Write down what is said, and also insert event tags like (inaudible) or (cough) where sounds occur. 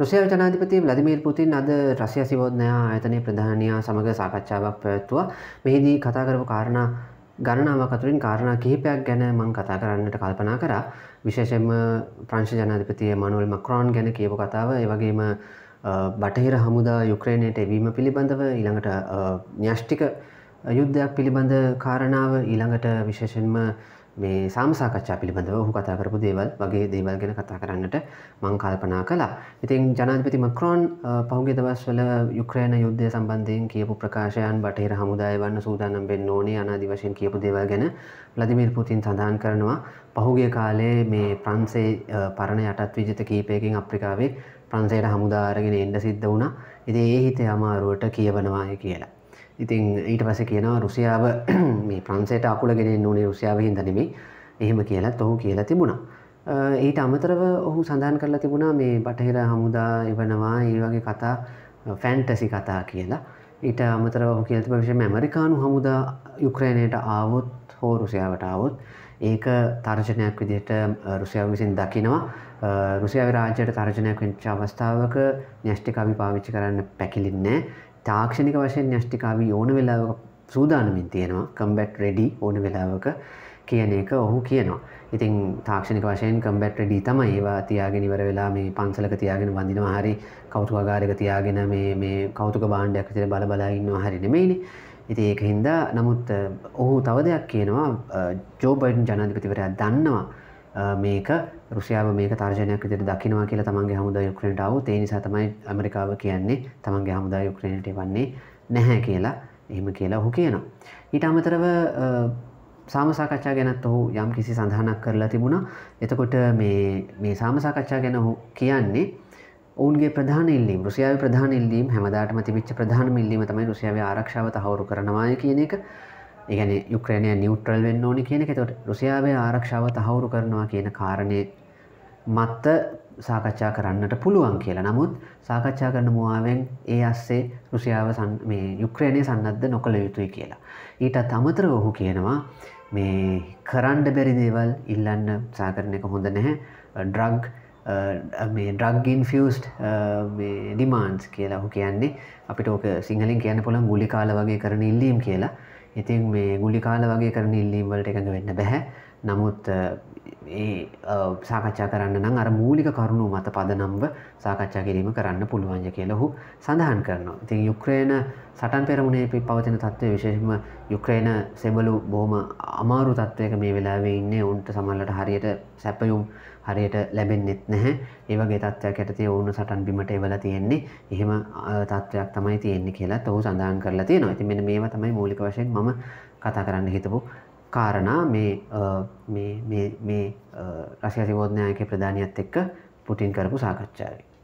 රුසියාව ජනාධිපති වලදිමීර් පුතින් අද රසියා සිවෝධනයා ආයතනය ප්‍රධානයා සමඟ සාකච්ඡාවක් පැවැත්තුවා. මෙහිදී කතා කරපු කාරණා ගණනාවක් අතුරින් කාරණා කිහිපයක් ගැන මම කතා කරන්නට කල්පනා කරා. විශේෂයෙන්ම ප්‍රංශ ජනාධිපති එමානුවෙල් මැක්‍රොන් ගැන කියපු කතාව, ඒ වගේම බටහිර හමුදා යුක්‍රේනයට එවීම පිළිබඳව ඊළඟට න්‍යෂ්ටික යුද්ධයක් පිළිබඳ කාරණාව ඊළඟට විශේෂයෙන්ම මේ සාමසාකච්ඡා පිළිබඳව ඔහු කතා කරපු දේවල් වගේ දේවල් ගැන කතා කරන්නට මං කල්පනා කළා. ඉතින් ජනාධිපති මක්‍රෝන් පහුගේ දවස්වල යුක්‍රෑන යුද්ධය සම්බන්ධයෙන් කියපු ප්‍රකාශයන් බටහිර හමුදාය වන්න සූදානම් වෙන්න ඕනේ අනාදි වශයෙන් කියපු දේවල් ගැන ව්ලදිමිර් පුතින් සඳහන් කරනවා පහුගිය කාලේ මේ ප්‍රන්සේ පරණ යටත් විජිත කීපයකින් අප්‍රිකාවේ ප්‍රන්සේට හමුදාරගෙන එන්ඩ සිද්ධ වුණා. ඉතින් ඒ හිතේ අමාරුවට කියවනවාය කියලා. ඉතින් ඊට පස කියනවා රුසියාව (clears throat) මේ ප්‍රන්සේට අකුල ගෙනෙන් ඕනේ රුසියාව හිදනෙමේ එහෙම කියලත් ඔහු කියලා තිබුණා. ඊට අමතරව ඔහු සඳහන් කරලා තිබුණා මේ බටහිර හමුදා එවනවා ඒ වගේ කතා ෆැන්ටසි කතා කියලා ඊට අමතර ඔහු කියලති විශෂම ඇමරිකානු හමුදා යුක්්‍රයණයට ආවොත් හෝ රුසියාවට ආවොත් ඒක තර්ජනයක් විදියට රුසියාව විසින් දකිනවා රුසියාව රාජ්‍යයට තර්ජනයක් වෙන්ච අවස්ථාවක න්‍යෂ්ටිකවි පාවිච්චි කරන්න පැකිලින්නේ තාක්ෂණික වශයෙන් න්‍යෂ්ටිකාවී ඕන වෙලාවක සූදානමින් තියෙනවා කම්බැට් රෙඩි ඕන වෙලාවක කියන එක ඔහු කියනවා. ඉතින් තාක්ෂණික වශයෙන් කම්බැට් රෙඩි තමයි ඒවා තියාගෙන ඉවර වෙලා මේ පන්සලක තියාගෙන වඳිනවා හරි කෞතුකාගාරයක තියාගෙන මේ මේ කෞතුක භාණ්ඩයක් විතර බල බලා ඉන්නවා හරි නෙමෙයිනේ. ඉතින් ඒක හින්දා නමුත් ඔහු තව දෙයක් කියනවා ජෝ බයිඩන් ජනාධිපතිවරයා දන්නවා මේක රුසියාව මේක තර්ජනයක් විදිට දකිනවා කියලා තමන්ගේ හමුදා යුක්‍රේන්ටාව ඒ නිසා තමයි ඇමරිකාව කියන්නේ තමන්ගේ හමුදා යුක්‍රේණට වන්නේ නැහැ කියලා එහෙම කියලා ඔහු කියනවා. ඊට අමතරව සාමසාකච්ඡා ගැනත් ඔහු යම් කිසි සඳහනක් කරලා තිබුණා. එතකොට මේ මේ සාමසාකච්ඡා ගැන ඔහු කියන්නේ ඔවුන්ගේ ප්‍රධාන ඉල්ලීම් රුසියාවේ ප්‍රධාන ඉල්ලීම් හැමදාටම තිබිච්ච ප්‍රධානම ඉල්ලීම තමයි රුසියාවේ ආරක්ෂාව තහවුරු කරනවාය කියන එක. ඒගැන යුක්‍රණය නිියුට්‍රල් වෙන්න ඕනි කියන එකතොට රුසියාවේ ආරක්ෂාව තහවුරු කරනවා කියන කාරණය මත්ත සාකච්ඡා කරන්නට පුළුවන් කියලා නමුත් සාකච්ඡා කරන මුවාවෙන් ඒ අස්සේ රුසියාව මේ යුක්‍රණය සන්නද්ධ නොකළ යුතුයි කියලා. ඊට තමතර ඔහු කියනවා මේ කරන්ඩ බැරි දේවල් ඉල්ලන්න සාකරණ එක හොඳ නැහැ ඩ්‍රග් මේ ඩ්‍රග්ගින් ෆියස්ට් ඩිමාන්ස් කියලා හු කියන්නේ අපිට ඕක සිංහලින් කියන පුළන් ගුලි කාල වගේ කරන ඉල්ලීම් කියලා ඉතින් මේ ගුලිකාල වගේ කරන ඉල්ලීම් වලට එකඟ වෙන්න බැහැ. නමුත් ඒ සාකච්ඡා කරන්න නම් අර මූලික කරුණු මත පදනම්ව සාකච්ඡා කිරීම කරන්න පුළුවන්ය කියලහු සඳහන් කරනවා. ඉතින් යුක්්‍රේණ සටන් පෙරමුණේ පි පවතින තත්ත්වය විශේෂම යුක්්‍රේණ සෙබලු බෝම අමාරු තත්ත්වයක මේ වෙලාවේ ඉන්නේ ඔුන්ට සමල්ලට හරියට සැපයුම් හරියට ලැබෙන්න්නෙත් නැහැ ඒවගේ තත්ත්වයක් ඇතති ඔවුන සටන් බිමට එවල තියෙන්නේ එහෙම තත්ත්වයක් තමයි තියෙන්නේ කියලා ඔහු සඳහන් කරලා තියෙනවා ඇති මෙ මේව තමයි මූලික වශයෙන් ම කතා කරන්න හිතපු කාරණා මේ රසිකසිවෝධනායක ප්‍රධානයක්ත් එක්ක පුටින් කරපු සාකච්ඡාවේ.